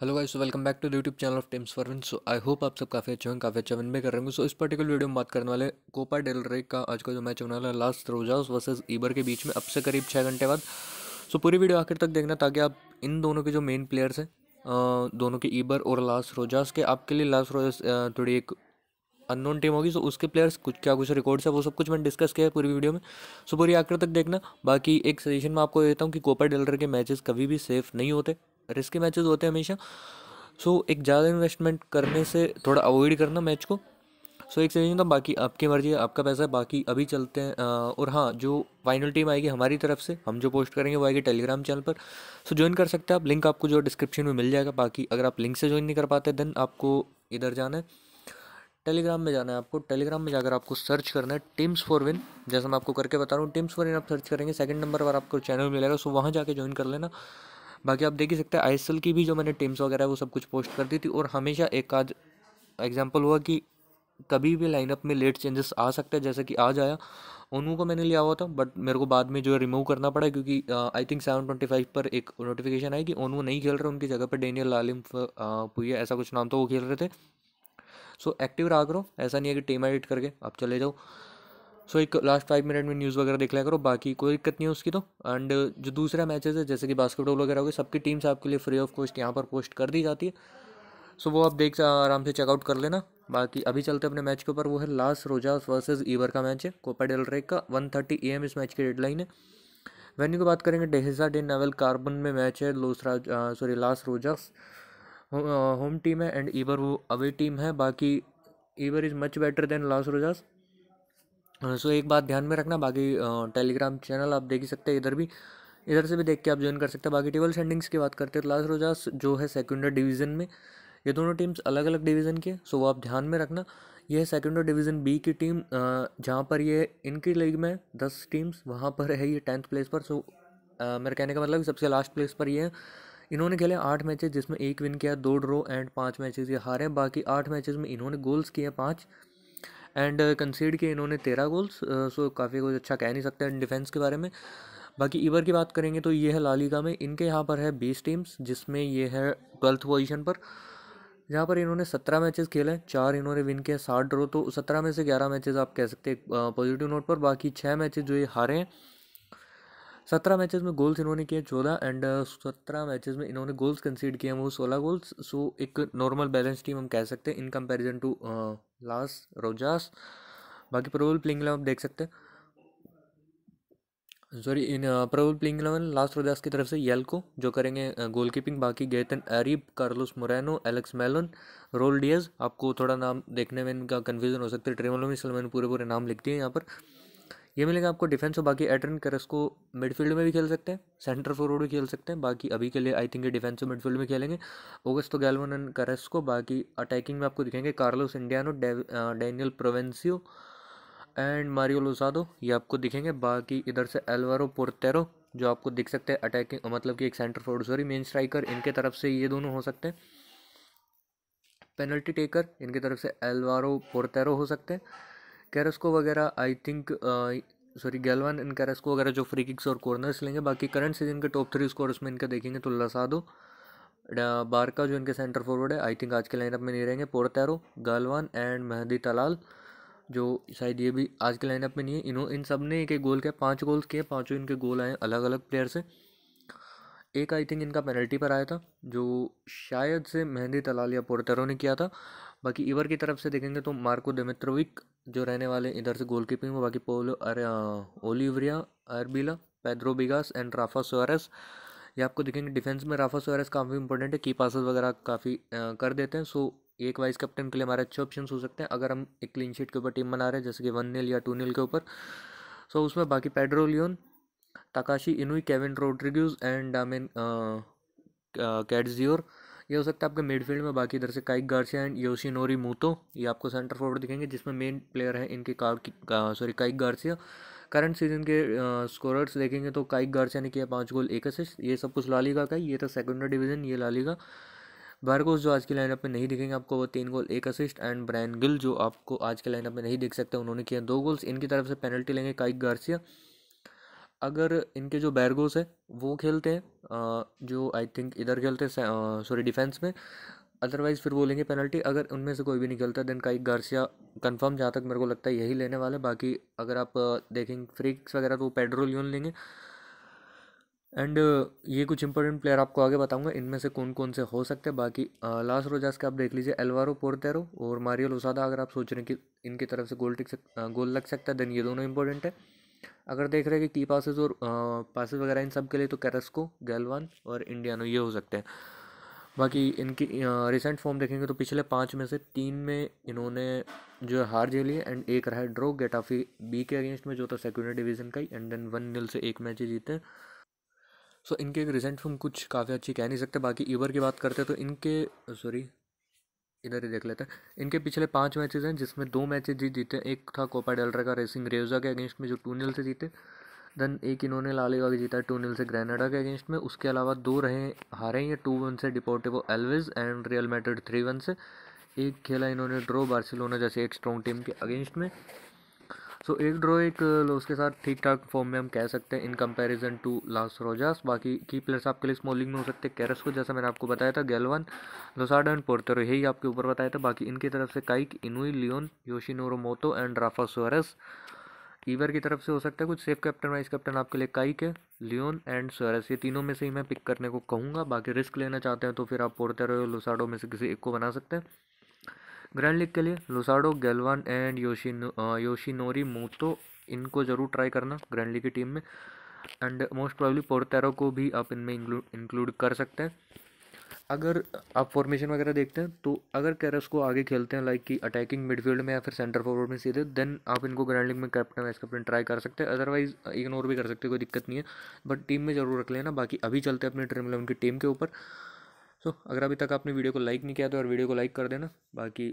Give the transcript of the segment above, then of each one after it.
hello guys welcome back to YouTube channel of Teams for win so I hope आप सब काफ़ी अच्छे होंगे काफ़ी अच्छा विन भी कर रहे होंगे सो so, इस पर्टिकुलर वीडियो में बात करने वाले कोपा डेल रे का आज का जो मैच होने वाला है लास्ट रोजाज वर्सेस ईबर के बीच में अब से करीब छः घंटे बाद सो so, पूरी वीडियो आखिर तक देखना ताकि आप इन दोनों के जो मेन प्लेयर्स हैं दोनों के ईबर और लास्ट रोजास के आपके लिए लास्ट रोजास थोड़ी एक अननोन टीम होगी सो उसके प्लेयर्स कुछ क्या कुछ रिकॉर्ड्स है वो सब कुछ मैंने डिस्कस किया है पूरी वीडियो में सो पूरी आखिर तक देखना बाकी एक सजेशन मैं आपको देता हूँ कि कोपा डेलर के मैचेस कभी भी सेफ नहीं होते रिस्की मैचेस होते हैं हमेशा सो so, एक ज़्यादा इन्वेस्टमेंट करने से थोड़ा अवॉइड करना मैच को सो एक सजेशन था बाकी आपकी मर्जी है आपका पैसा है बाकी अभी चलते हैं और हाँ जो फाइनल टीम आएगी हमारी तरफ से हम जो पोस्ट करेंगे वो आएगी टेलीग्राम चैनल पर सो ज्वाइन कर सकते हैं आप लिंक आपको जो डिस्क्रिप्शन में मिल जाएगा बाकी अगर आप लिंक से ज्वाइन नहीं कर पाते देन आपको इधर जाना है टेलीग्राम में जाना है आपको टेलीग्राम में जाकर आपको सर्च करना है टीम्स फॉर विन जैसा मैं आपको करके बता रहा हूँ टीम्स फॉर विन आप सर्च करेंगे सेकंड नंबर पर आपको चैनल मिलेगा सो वहाँ जाके ज्वाइन कर लेना बाकी आप देख ही सकते हैं आई की भी जो मैंने टीम्स वगैरह वो सब कुछ पोस्ट कर दी थी और हमेशा एक आध एग्जाम्पल हुआ कि कभी भी लाइनअप में लेट चेंजेस आ सकते हैं जैसे कि आज आया उनू को मैंने लिया हुआ था बट मेरे को बाद में जो है रिमूव करना पड़ा क्योंकि I think seven twenty five पर एक नोटिफिकेशन आई कि ओनू नहीं खेल रहे उनकी जगह पर डेनियल लालिम पुया ऐसा कुछ नाम तो वो खेल रहे थे सो एक्टिव रहा करो ऐसा नहीं है कि टीम एडिट करके आप चले जाओ सो एक लास्ट फाइव मिनट में न्यूज़ वगैरह देख लिया करो बाकी कोई दिक्कत नहीं है उसकी तो एंड जो दूसरा मैचेस है जैसे कि बास्केटबॉल वगैरह हो गए सबकी टीम्स आपके लिए फ्री ऑफ कॉस्ट यहाँ पर पोस्ट कर दी जाती है सो वो आप देख आराम से चेकआउट कर लेना बाकी अभी चलते अपने मैच के ऊपर वो है लास्ट रोजास वर्सेज ईवर का मैच है कोपा डेल रेक का वन थर्टी ए एम इस मैच की डेडलाइन है वेन्यू की बात करेंगे डेहेजा डे नवल कार्बन में मैच है लोसरा sorry Las Rozas home team है एंड ईवर वो अवे टीम है बाकी Eibar is much better than Las Rozas हाँ, सो एक बात ध्यान में रखना बाकी टेलीग्राम चैनल आप देख ही सकते हैं इधर भी इधर से भी देख के आप ज्वाइन कर सकते हैं बाकी टेबल सेंडिंग्स की बात करते हैं तो लास्ट रोजा जो है सेकेंडर डिवीज़न में ये दोनों टीम्स अलग अलग डिवीज़न के सो वो आप ध्यान में रखना यह सेकेंडर डिवीज़न बी की टीम जहाँ पर ये इनकी लीग में दस टीम्स वहाँ पर है ये टेंथ प्लेस पर सो मेरे कहने का मतलब सबसे लास्ट प्लेस पर ये है इन्होंने खेले आठ मैचेस जिसमें एक विन किया दो ड्रो एंड पाँच मैचेज ये हारे बाकी आठ मैचेज में इन्होंने गोल्स किए पाँच एंड कंसीड किए इन्होंने तेरह गोल्स सो काफ़ी कुछ अच्छा कह नहीं सकते डिफेंस के बारे में बाकी इवर की बात करेंगे तो ये है लालीगा में इनके यहाँ पर है बीस टीम्स जिसमें ये है ट्वेल्थ पोजिशन पर जहाँ पर इन्होंने सत्रह मैचेस खेले हैं चार इन्होंने विन किए साठ ड्रो तो सत्रह में से ग्यारह मैचेस आप कह सकते हैं पॉजिटिव नोट पर बाकी छः मैचेस जो ये हारे हैं सत्रह मैचेस में गोल्स इन्होंने किए चौदह एंड सत्रह मैचेस में इन्होंने गोल्स कंसीड किए वो सोलह गोल्स सो एक नॉर्मल बैलेंस टीम हम कह सकते हैं in comparison to Las Rozas बाकी प्रोबल प्लेइंग इलेवन आप देख सकते हैं sorry in probable playing eleven Las Rozas की तरफ से यल को जो करेंगे गोल कीपिंग बाकी गेतन अरीब Carlos Moreno Alex Melon Raul Diaz आपको थोड़ा नाम देखने में इनका कन्फ्यूजन हो सकता है ट्रेमोलो में इसलिए मैंने पूरे पूरे नाम लिख दिए यहाँ पर ये मिलेगा आपको डिफेंस और बाकी एड्रन करस को मिडफील्ड में भी खेल सकते हैं सेंटर फॉरवर्ड भी खेल सकते हैं बाकी अभी के लिए आई थिंक ये डिफेंस और मिडफील्ड में खेलेंगे ओगस्तो गैलवन एंड करस को बाकी अटैकिंग में आपको दिखेंगे Carlos Indiano Daniel Provencio and Mario Losada ये आपको दिखेंगे बाकी इधर से एलवारो पोर्तेरो जो आपको दिख सकते हैं अटैकिंग मतलब कि एक centre forward sorry main striker इनके तरफ से ये दोनों हो सकते हैं पेनल्टी टेकर इनकी तरफ से एलवारो पोर्तेरो हो सकते हैं कैरस्को वगैरह I think sorry Galvan and Carrasco वगैरह जो फ्री किक्स और कॉर्नर्स लेंगे बाकी करंट सीजन के टॉप थ्री स्कोर उसमें इनका देखेंगे तो लसादो बार का जो इनके सेंटर फॉरवर्ड है आई थिंक आज के लाइनअप में नहीं रहेंगे Portero Galvan and Mehdi Talal जो शायद ये भी आज के लाइनअप में नहीं है इन्हों इन सब ने एक एक गोल किया पांच गोल्स किए पांचों इनके गोल आए अलग अलग प्लेयर से एक आई थिंक इनका पेनल्टी पर आया था जो शायद से मेहंदी तलाल या पोरतैरो ने किया था बाकी ईवर की तरफ से देखेंगे तो मार्को डेमित्रोविक जो रहने वाले इधर से गोलकीपिंग में बाकी पोलो अरे Oliveira Arbilla Pedro Bigas and Rafa Soares ये आपको देखेंगे डिफेंस में राफा सोरेस काफ़ी इंपॉर्टेंट है की पासेस वगैरह काफ़ी कर देते हैं सो एक वाइस कैप्टन के लिए हमारे अच्छे ऑप्शन हो सकते हैं अगर हम एक क्लीन शीट के ऊपर टीम बना रहे हैं जैसे कि वन नील या टू नील के ऊपर सो उसमें बाकी Pedro Leon Takashi Inui Kevin Rodrigues and I mean कैटजियोर ये हो सकता है आपके मिडफील्ड में बाकी इधर से Kike Garcia and Yoshinori Muto ये आपको सेंटर फॉरवर्ड दिखेंगे जिसमें मेन प्लेयर है इनके का, sorry Kike Garcia current season के स्कोरर्स देखेंगे तो काइक गार्सिया ने किया पाँच गोल एक असिस्ट ये सब कुछ लालीगा का ये था सेकेंडर डिवीजन ये लालीगा बारकोस जो आज की लाइनअप में नहीं दिखेंगे आपको वो तीन गोल एक असिस्ट एंड ब्रायन गिल जो आपको आज के लाइनअप में नहीं दिख सकते उन्होंने किया दो गोल्स इनकी तरफ से पेनल्टी लेंगे काइक गार्सिया अगर इनके जो बैरगोस है वो खेलते हैं जो आई थिंक इधर खेलते हैं सॉरी डिफेंस में अदरवाइज़ फिर वो लेंगे पेनल्टी अगर उनमें से कोई भी नहीं खेलता देन काइक गार्सिया कंफर्म जहाँ तक मेरे को लगता है यही लेने वाले बाकी अगर आप देखेंगे फ्रिक्स वगैरह तो पेड्रोल यून लेंगे एंड ये कुछ इंपॉर्टेंट प्लेयर आपको आगे बताऊंगा इनमें से कौन कौन से हो सकते हैं बाकी लास्ट रोजास के आप देख लीजिए एलवारो पोर्तेरो और मारियो लोसादा अगर आप सोच रहे हैं कि इनकी तरफ से गोल टिक सक गोल लग सकता है देन ये दोनों इंपॉर्टेंट है अगर देख रहे हैं कि की पासेज और पासेज वगैरह इन सब के लिए तो कैरस्को गैलवान और इंडियानो ये हो सकते हैं बाकी इनकी रिसेंट फॉर्म देखेंगे तो पिछले पाँच में से तीन में इन्होंने जो है हार झेली है एंड एक रहा है गेट गेटाफी बी के अगेंस्ट में जो था सेकेंड डिवीजन का ही एंड देन वन नील से एक मैच ही जीते सो so, इनके रिसेंट फॉर्म कुछ काफ़ी अच्छी कह नहीं सकते बाकी ईवर की बात करते हैं तो इनके सॉरी इधर ही देख लेते हैं इनके पिछले पांच मैचेस हैं जिसमें दो मैचेस जीत जीते एक था कोपा डेलरा का रेसिंग रेवजा के अगेंस्ट में जो टू नील से जीते देन एक इन्होंने लालीगा जीता टू नील से ग्रेनाडा के अगेंस्ट में उसके अलावा दो रहे हारे हैं टू वन से डिपोर्टिवो एलविज एंड रियल मैटर थ्री वन से एक खेला इन्होंने ड्रो बार्सिलोना जैसे एक स्ट्रॉन्ग टीम के अगेंस्ट में सो एक ड्रॉ एक उसके साथ ठीक ठाक फॉर्म में हम कह सकते हैं in comparison to Las Rozas बाकी की प्लेयर्स आपके लिए स्मॉलिंग में हो सकते हैं कैरस को जैसा मैंने आपको बताया था गैलवन लोसाडा एंड पोर्तरो यही आपके ऊपर बताया था बाकी इनकी तरफ से Kike Inui Leon Yoshinori Muto and Rafa Soares कीवर की तरफ से हो सकता है कुछ सेफ कैप्टन वाइस कैप्टन आपके लिए काइक है लियोन एंड सोरेस ये तीनों में से ही मैं पिक करने को कहूँगा बाकी रिस्क लेना चाहते हैं तो फिर आप पोर्तरो लोसाडो में से किसी एक को बना सकते हैं ग्रैंड लीग के लिए Losado Galvan and Yoshi Yoshinori Muto इनको ज़रूर ट्राई करना ग्रैंड लीग की टीम में एंड मोस्ट प्रॉब्ली पोर्टेरो को भी आप इनमें इंक्लूड कर सकते हैं अगर आप फॉर्मेशन वगैरह देखते हैं तो अगर कैरस को आगे खेलते हैं लाइक कि अटैकिंग मिडफील्ड में या फिर सेंटर फॉरवर्ड में सीधे देन आप इनको ग्रैंड लीग में कैप्टन वाइस कैप्टन ट्राई कर सकते हैं अदरवाइज इग्नोर uh, भी कर सकते हैं कोई दिक्कत नहीं है बट टीम में ज़रूर रख लेना बाकी अभी चलते हैं अपने ड्रीम इलेवन की टीम के ऊपर सो so, अगर अभी तक आपने वीडियो को लाइक नहीं किया तो यार वीडियो को लाइक कर देना बाकी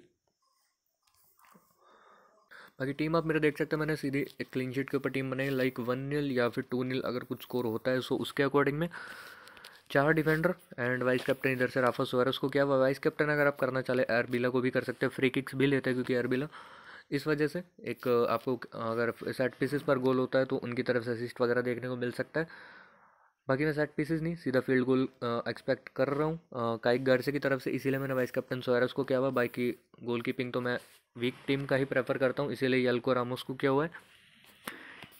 बाकी टीम आप मेरा देख सकते हैं मैंने सीधे एक क्लीन शीट के ऊपर टीम बनाई लाइक वन नील या फिर टू नील अगर कुछ स्कोर होता है सो उसके अकॉर्डिंग में चार डिफेंडर एंड वाइस कैप्टन इधर से राफा सोरेस को क्या हुआ वाइस कैप्टन अगर आप करना चाहें एरबिला को भी कर सकते हैं फ्री किक्स भी लेते हैं क्योंकि एरबिला इस वजह से एक आपको अगर सेट पीसेस पर गोल होता है तो उनकी तरफ से असिस्ट वगैरह देखने को मिल सकता है बाकी मैं सेट पीसेस नहीं सीधा फील्ड गोल एक्सपेक्ट कर रहा हूँ काइक गार्से की तरफ से इसीलिए मैंने वाइस कैप्टन सोयरस को किया हुआ बाकी गोल कीपिंग तो मैं वीक टीम का ही प्रेफर करता हूँ इसीलिए यल्को रामोस को किया हुआ है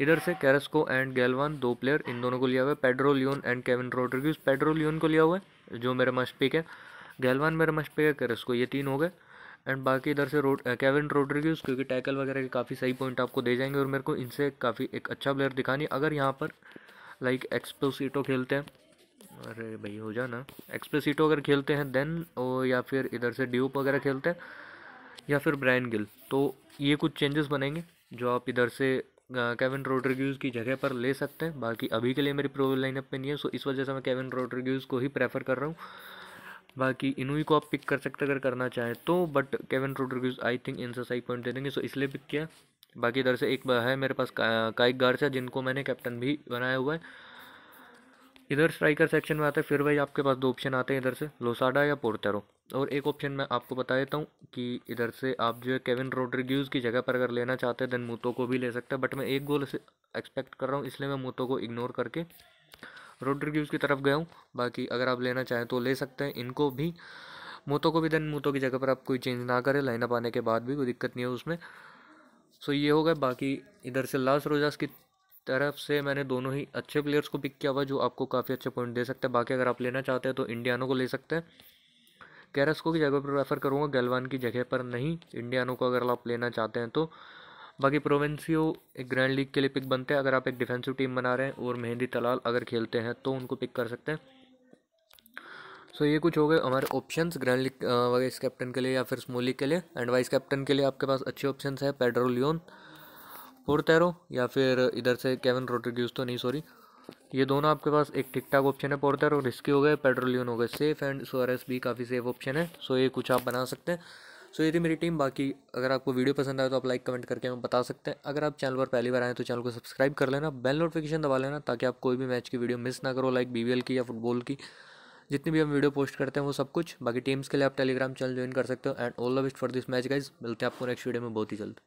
इधर से कैरस्को एंड गैलवान दो प्लेयर इन दोनों को लिया हुआ है Pedro Leon and Kevin Rodriguez Pedro Leon को लिया हुआ है जो मेरा मस्ट पिक है गैलवान मेरा मस्ट पिक है कैरस्को ये तीन हो गए एंड बाकी इधर से रोड केविन रोड्रिग्यूज क्योंकि टैकल वगैरह के काफ़ी सही पॉइंट आपको दे जाएंगे और मेरे को इनसे काफ़ी एक अच्छा प्लेयर दिखानी अगर यहाँ पर लाइक एक्सपोसीटो खेलते हैं अरे भाई हो जाना एक्सप्लेसिटो अगर खेलते हैं देन और या फिर इधर से ड्यूप वगैरह खेलते हैं या फिर ब्रायन गिल तो ये कुछ चेंजेस बनेंगे जो आप इधर से केविन रोड्रिग्यूज़ की जगह पर ले सकते हैं बाकी अभी के लिए मेरी प्रो लाइनअप में नहीं है सो इस वजह से मैं केविन रोड्रिग्यूज़ को ही प्रेफर कर रहा हूँ बाकी इन्हीं को आप पिक कर सकते अगर करना चाहें तो but Kevin Rodriguez I think इन सही पॉइंट दे देंगे सो इसलिए पिक किया बाकी इधर से एक है मेरे पास का, गार्ड्स है जिनको मैंने कैप्टन भी बनाया हुआ है इधर स्ट्राइकर सेक्शन में आते हैं फिर भाई आपके पास दो ऑप्शन आते हैं इधर से लोसाडा या पोर्टेरो और एक ऑप्शन मैं आपको बता देता हूँ कि इधर से आप जो है केविन रोड्रिग्यूज़ की जगह पर अगर लेना चाहते हैं देन मूतो को भी ले सकते हैं बट मैं एक गोल से एक्सपेक्ट कर रहा हूँ इसलिए मैं मूतो को इग्नोर करके रोड्रिग्यूज़ की तरफ गया हूँ बाकी अगर आप लेना चाहें तो ले सकते हैं इनको भी मूतो को भी देन मूतो की जगह पर आप कोई चेंज ना करें लाइनअप आने के बाद भी कोई दिक्कत नहीं है उसमें सो ये हो गया बाकी इधर से लास्ट रोजास की तरफ से मैंने दोनों ही अच्छे प्लेयर्स को पिक किया हुआ जो आपको काफ़ी अच्छे पॉइंट दे सकते हैं बाकी अगर आप लेना चाहते हैं तो इंडियानों को ले सकते हैं कैरस्को की जगह पर रेफ़र करूँगा गलवान की जगह पर नहीं इंडियानों को अगर आप लेना चाहते हैं तो बाकी प्रोवेंसियो एक ग्रैंड लीग के लिए पिक बनते हैं अगर आप एक डिफेंसिव टीम बना रहे हैं और मेहंदी तलाल अगर खेलते हैं तो उनको पिक कर सकते हैं सो so, ये कुछ हो गए हमारे option grand league vice captain के लिए या फिर स्मॉल लीग के लिए एंड वाइस कैप्टन के लिए आपके पास अच्छे ऑप्शन है पेड्रो लियोन पोर्टेरो या फिर इधर से केवन रोड्रिग्यूज तो नहीं सॉरी ये दोनों आपके पास एक ठीक ठाक ऑप्शन है पोर्टेरो रिस्की हो गए पेड्रो लियोन हो गए सेफ एंड सोरेस भी काफ़ी सेफ ऑप्शन है सो so, ये कुछ आप बना सकते हैं सो so, ये थी मेरी टीम बाकी अगर आपको वीडियो पसंद आए तो आप लाइक कमेंट करके हमें बता सकते हैं अगर आप चैनल पर पहली बार आएँ तो चैनल को सब्सक्राइब कर लेना बेल नोटिफिकेशन दबा लेना ताकि आप कोई भी मैच की वीडियो मिस ना करो लाइक बी की या फुटबॉल की जितनी भी हम वीडियो पोस्ट करते हैं वो सब कुछ बाकी टीम्स के लिए आप टेलीग्राम चैनल ज्वाइन कर सकते हो and all the best for this match guys मिलते हैं आपको नेक्स्ट वीडियो में बहुत ही जल्द